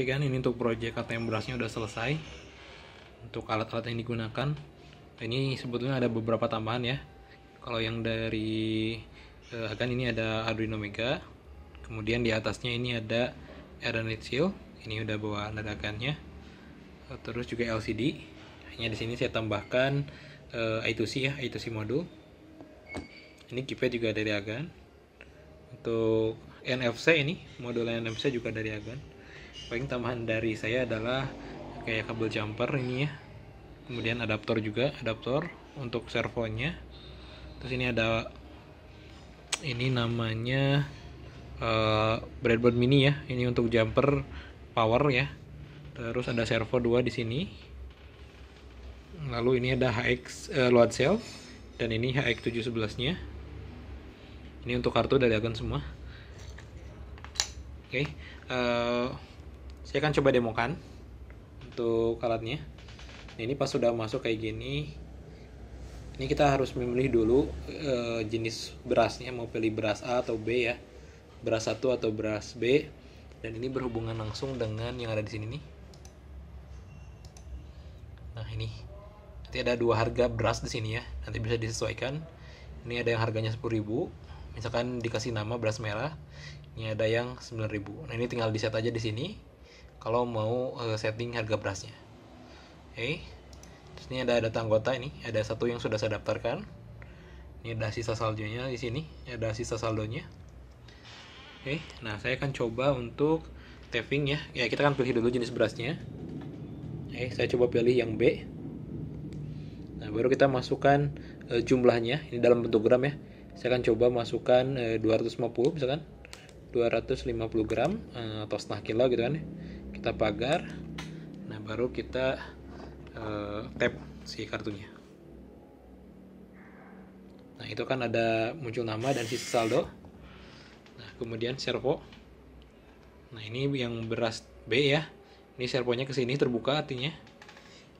Oke kan ini untuk project ATM berasnya udah selesai untuk alat-alat yang digunakan ini sebetulnya ada beberapa tambahan ya kalau yang dari uh, kan ini ada Arduino Mega kemudian di atasnya ini ada Ethernet shield ini udah bawa ledakannya eh, terus juga LCD hanya di sini saya tambahkan uh, eh, I2C ya I2C modul ini keypad juga dari Agan untuk NFC ini modul NFC juga dari Agan paling tambahan dari saya adalah kayak kabel jumper ini ya kemudian adaptor juga adaptor untuk servonya terus ini ada ini namanya uh, breadboard mini ya ini untuk jumper power ya terus ada servo 2 di sini lalu ini ada HX uh, eh, load cell dan ini HX 711 nya ini untuk kartu dari agen semua oke okay. uh, eh, saya akan coba demokan untuk alatnya nah, ini pas sudah masuk kayak gini ini kita harus memilih dulu e, jenis berasnya mau pilih beras A atau B ya beras satu atau beras B dan ini berhubungan langsung dengan yang ada di sini nih nah ini nanti ada dua harga beras di sini ya nanti bisa disesuaikan ini ada yang harganya 10.000 misalkan dikasih nama beras merah ini ada yang 9.000 nah ini tinggal di set aja di sini kalau mau uh, setting harga berasnya oke okay. terus ini ada data anggota ini ada satu yang sudah saya daftarkan ini ada sisa saldonya di sini ada sisa saldonya oke okay. nah saya akan coba untuk tapping ya ya kita akan pilih dulu jenis berasnya oke okay. saya coba pilih yang B nah baru kita masukkan uh, jumlahnya ini dalam bentuk gram ya saya akan coba masukkan eh, uh, 250 misalkan 250 gram atau setengah kilo gitu kan ya kita pagar nah baru kita uh, tap si kartunya nah itu kan ada muncul nama dan sisa saldo nah kemudian servo nah ini yang beras B ya ini servonya ke sini terbuka artinya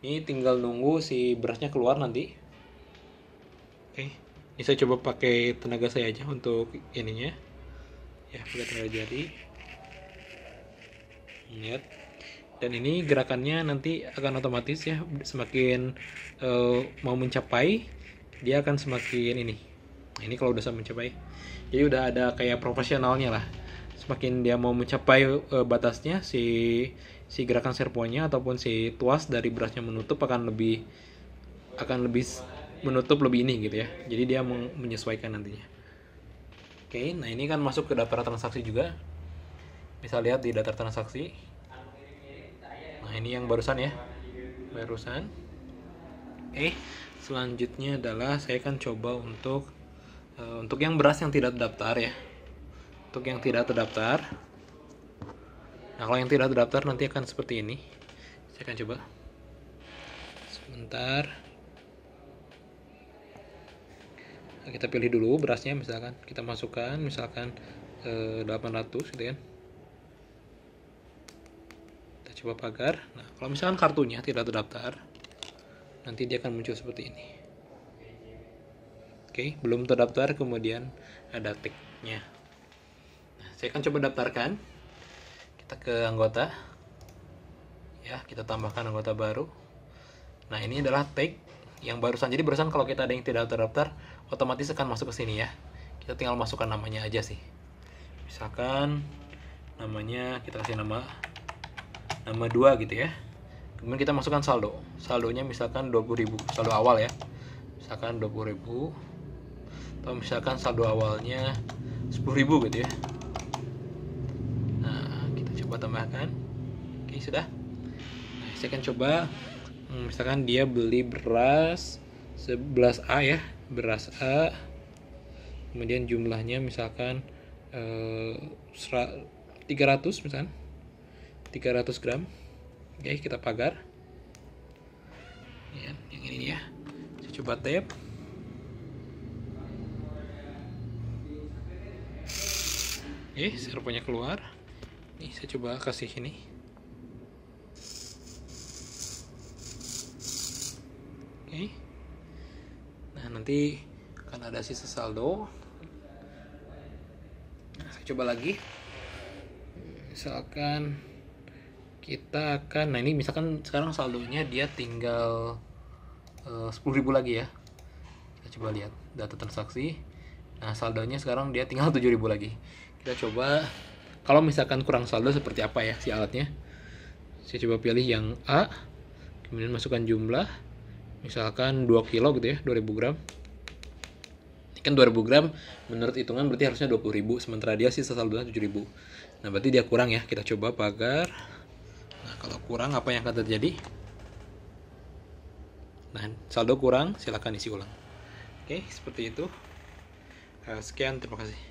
ini tinggal nunggu si berasnya keluar nanti oke ini saya coba pakai tenaga saya aja untuk ininya ya pakai tenaga jari ya dan ini gerakannya nanti akan otomatis ya semakin uh, mau mencapai dia akan semakin ini ini kalau udah sampai mencapai jadi udah ada kayak profesionalnya lah semakin dia mau mencapai uh, batasnya si si gerakan serponya ataupun si tuas dari berasnya menutup akan lebih akan lebih menutup lebih ini gitu ya jadi dia menyesuaikan nantinya oke nah ini kan masuk ke daftar transaksi juga bisa lihat di data transaksi nah ini yang barusan ya barusan eh selanjutnya adalah saya akan coba untuk uh, untuk yang beras yang tidak terdaftar ya untuk yang tidak terdaftar nah kalau yang tidak terdaftar nanti akan seperti ini saya akan coba sebentar kita pilih dulu berasnya misalkan kita masukkan misalkan 800 eh, gitu kan coba pagar nah kalau misalkan kartunya tidak terdaftar nanti dia akan muncul seperti ini oke okay, belum terdaftar kemudian ada tagnya. nah, saya akan coba daftarkan kita ke anggota ya kita tambahkan anggota baru nah ini adalah tag yang barusan jadi barusan kalau kita ada yang tidak terdaftar otomatis akan masuk ke sini ya kita tinggal masukkan namanya aja sih misalkan namanya kita kasih nama nama dua gitu ya kemudian kita masukkan saldo saldonya misalkan 20.000 saldo awal ya misalkan 20.000 atau misalkan saldo awalnya 10.000 gitu ya nah kita coba tambahkan oke sudah nah, saya akan coba hmm, misalkan dia beli beras 11A ya beras A kemudian jumlahnya misalkan eh, 300 misalkan 300 gram oke kita pagar ya, yang ini ya saya coba tap oke okay, servonya keluar nih saya coba kasih ini oke nah nanti akan ada sisa saldo nah, saya coba lagi misalkan kita akan nah ini misalkan sekarang saldonya dia tinggal eh, sepuluh ribu lagi ya kita coba lihat data transaksi nah saldonya sekarang dia tinggal tujuh ribu lagi kita coba kalau misalkan kurang saldo seperti apa ya si alatnya saya coba pilih yang A kemudian masukkan jumlah misalkan 2 kilo gitu ya 2000 gram ini kan 2000 gram menurut hitungan berarti harusnya 20.000 sementara dia sisa saldonya 7000 nah berarti dia kurang ya kita coba pagar kalau kurang apa yang akan terjadi? Nah, saldo kurang, silahkan isi ulang. Oke, seperti itu. Eh, sekian, terima kasih.